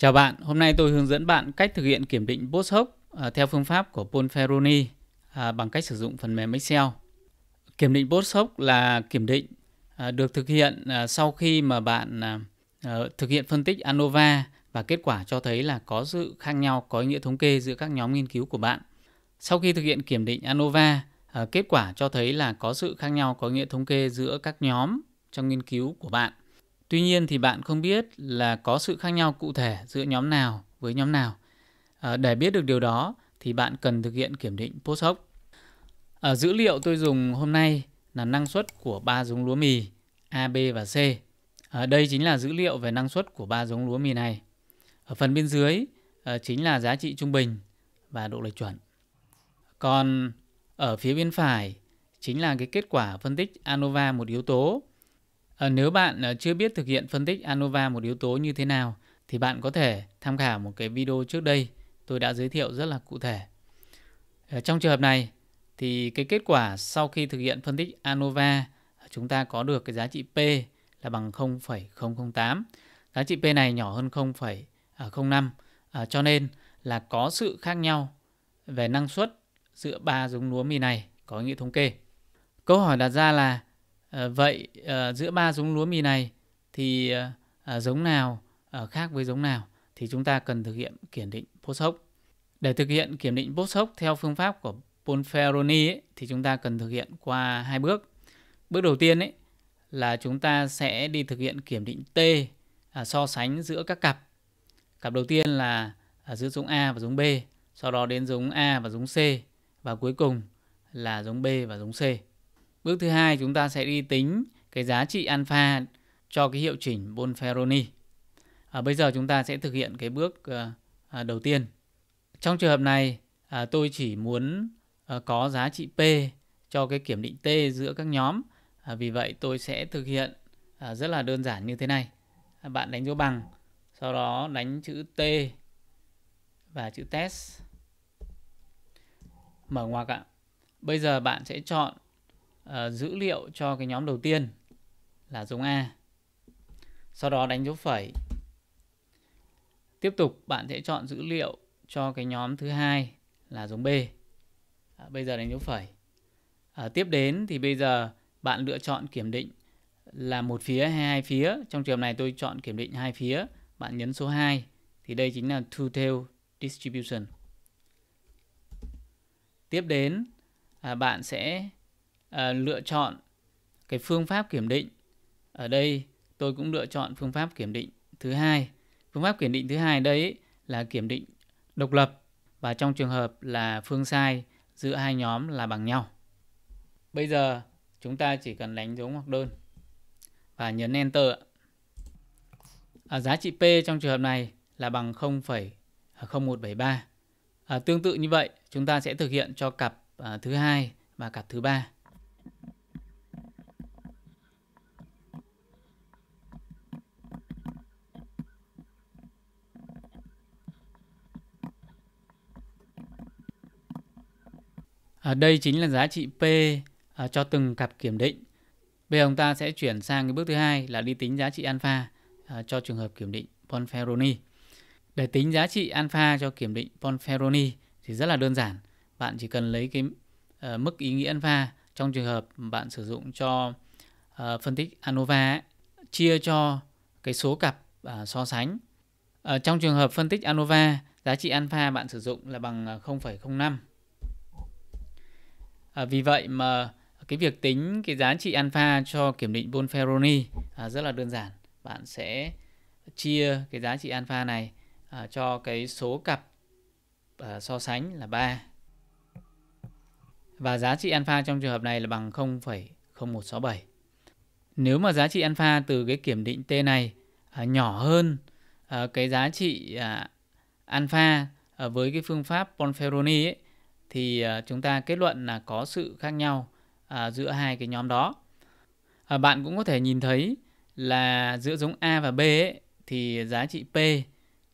Chào bạn, hôm nay tôi hướng dẫn bạn cách thực hiện kiểm định post hoc à, theo phương pháp của Polferroni à, bằng cách sử dụng phần mềm Excel. Kiểm định post hoc là kiểm định à, được thực hiện sau khi mà bạn ờ, thực hiện phân tích ANOVA và kết quả cho thấy là có sự khác nhau có ý nghĩa thống kê giữa các nhóm nghiên cứu của bạn. Sau khi thực hiện kiểm định ANOVA, kết quả cho thấy là có sự khác nhau có ý nghĩa thống kê giữa các nhóm trong nghiên cứu của bạn. Tuy nhiên thì bạn không biết là có sự khác nhau cụ thể giữa nhóm nào với nhóm nào. À, để biết được điều đó thì bạn cần thực hiện kiểm định post hoc. À, dữ liệu tôi dùng hôm nay là năng suất của ba giống lúa mì A, B và C. À, đây chính là dữ liệu về năng suất của ba giống lúa mì này. Ở phần bên dưới à, chính là giá trị trung bình và độ lệch chuẩn. Còn ở phía bên phải chính là cái kết quả phân tích ANOVA một yếu tố Ờ, nếu bạn ờ, chưa biết thực hiện phân tích ANOVA một yếu tố như thế nào thì bạn có thể tham khảo một cái video trước đây tôi đã giới thiệu rất là cụ thể. Ờ, trong trường hợp này thì cái kết quả sau khi thực hiện phân tích ANOVA chúng ta có được cái giá trị P là bằng 0,008. Giá trị P này nhỏ hơn 0,05 à, cho nên là có sự khác nhau về năng suất giữa ba giống lúa mì này có nghĩa thống kê. Câu hỏi đặt ra là Ờ, vậy à, giữa ba giống lúa mì này thì à, giống nào à, khác với giống nào thì chúng ta cần thực hiện kiểm định post hoc. Để thực hiện kiểm định post hoc theo phương pháp của Bonferroni ấy, thì chúng ta cần thực hiện qua hai bước. Bước đầu tiên ấy là chúng ta sẽ đi thực hiện kiểm định T à, so sánh giữa các cặp. Cặp đầu tiên là à, giữa giống A và giống B, sau đó đến giống A và giống C và cuối cùng là giống B và giống C. Bước thứ hai chúng ta sẽ đi tính cái giá trị alpha cho cái hiệu chỉnh Bonferroni. À, bây giờ chúng ta sẽ thực hiện cái bước ờ, à, đầu tiên. Trong trường hợp này à, tôi chỉ muốn à, có giá trị P cho cái kiểm định T giữa các nhóm. À, vì vậy tôi sẽ thực hiện à, rất là đơn giản như thế này. À, bạn đánh dấu bằng, sau đó đánh chữ T và chữ test. Mở ngoặc ạ. Bây giờ bạn sẽ chọn uh, dữ liệu cho cái nhóm đầu tiên là giống A. Sau đó đánh dấu phẩy. Tiếp tục bạn sẽ chọn dữ liệu cho cái nhóm thứ hai là giống B. À, bây giờ đánh dấu phẩy. À, tiếp đến thì bây giờ bạn lựa chọn kiểm định là một phía hay hai phía. Trong trường này tôi chọn kiểm định hai phía. Bạn nhấn số 2 thì đây chính là two tail distribution. Tiếp đến à, bạn sẽ à, lựa chọn cái phương pháp kiểm định. Ở đây tôi cũng lựa chọn phương pháp kiểm định thứ hai. Phương pháp kiểm định thứ hai đấy là kiểm định độc lập và trong trường hợp là phương sai giữa hai nhóm là bằng nhau. Bây giờ chúng ta chỉ cần đánh dấu ngoặc đơn và nhấn Enter. À, giá trị P trong trường hợp này là bằng 0,0173. À, ờ, tương tự như vậy, chúng ta sẽ thực hiện cho cặp à, thứ hai và cặp thứ ba. À, đây chính là giá trị P à, cho từng cặp kiểm định. Bây giờ chúng ta sẽ chuyển sang cái bước thứ hai là đi tính giá trị alpha à, cho trường hợp kiểm định Ponferroni. Để tính giá trị alpha cho kiểm định Ponferroni thì rất là đơn giản. Bạn chỉ cần lấy cái à, mức ý nghĩa alpha trong trường hợp bạn sử dụng cho à, phân tích ANOVA ấy, chia cho cái số cặp à, so sánh. À, trong trường hợp phân tích ANOVA, giá trị alpha bạn sử dụng là bằng 0,05 à, À, vì vậy mà cái việc tính cái giá trị alpha cho kiểm định Bonferroni à, rất là đơn giản. Bạn sẽ chia cái giá trị alpha này à, cho cái số cặp à, so sánh là 3. Và giá trị alpha trong trường hợp này là bằng 0,0167. Nếu mà giá trị alpha từ cái kiểm định T này à, nhỏ hơn à, cái giá trị à, alpha à, với cái phương pháp Bonferroni ấy, thì à, chúng ta kết luận là có sự khác nhau à, giữa hai cái nhóm đó. À, bạn cũng có thể nhìn thấy là giữa giống A và B ấy, thì giá trị P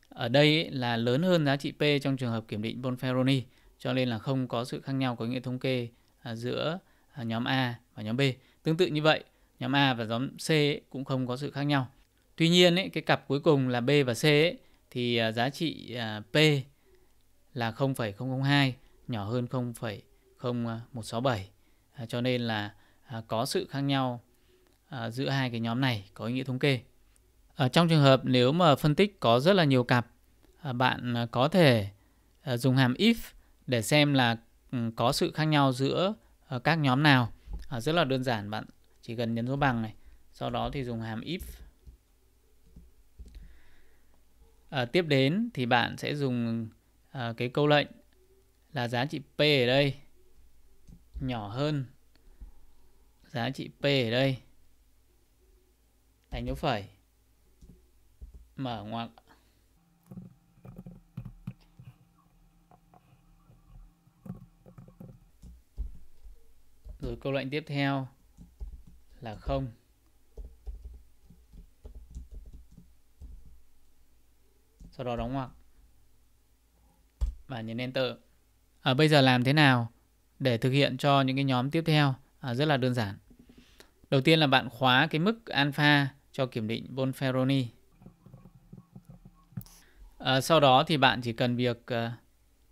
ở đây ấy, là lớn hơn giá trị P trong trường hợp kiểm định Bonferroni cho nên là không có sự khác nhau có nghĩa thống kê giữa nhóm A và nhóm B. Tương tự như vậy, nhóm A và nhóm C ấy, cũng không có sự khác nhau. Tuy nhiên ấy, cái cặp cuối cùng là B và C ấy, thì giá trị P là 0,002 nhỏ hơn 0,0167 à, à, cho nên là à, có sự khác nhau à, giữa hai cái nhóm này có ý nghĩa thống kê. À, trong trường hợp nếu mà phân tích có rất là nhiều cặp, à, bạn à, có thể à, dùng hàm if để xem là ừ, có sự khác nhau giữa à, các nhóm nào. À, rất là đơn giản bạn chỉ cần nhấn dấu bằng này, sau đó thì dùng hàm if. À, tiếp đến thì bạn sẽ dùng à, cái câu lệnh là giá trị P ở đây nhỏ hơn giá trị P ở đây thành dấu phẩy mở ngoặc rồi câu lệnh tiếp theo là không sau đó đóng ngoặc và nhấn enter à, bây giờ làm thế nào để thực hiện cho những cái nhóm tiếp theo à, rất là đơn giản đầu tiên là bạn khóa cái mức alpha cho kiểm định Bonferroni à, sau đó thì bạn chỉ cần việc à,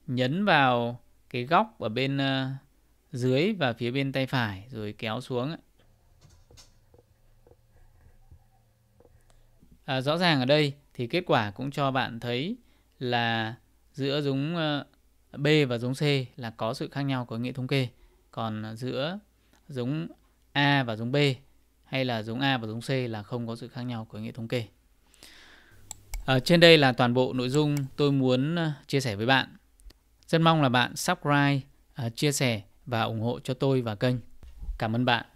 nhấn vào cái góc ở bên à, dưới và phía bên tay phải rồi kéo xuống à, rõ ràng ở đây thì kết quả cũng cho bạn thấy là giữa giống B và giống C là có sự khác nhau của nghĩa thống kê. Còn giữa giống A và giống B hay là giống A và giống C là không có sự khác nhau của nghĩa thống kê. À, trên đây là toàn bộ nội dung tôi muốn ờ, chia sẻ với bạn. Rất mong là bạn subscribe, ờ, chia sẻ và ủng hộ cho tôi và kênh. Cảm ơn bạn.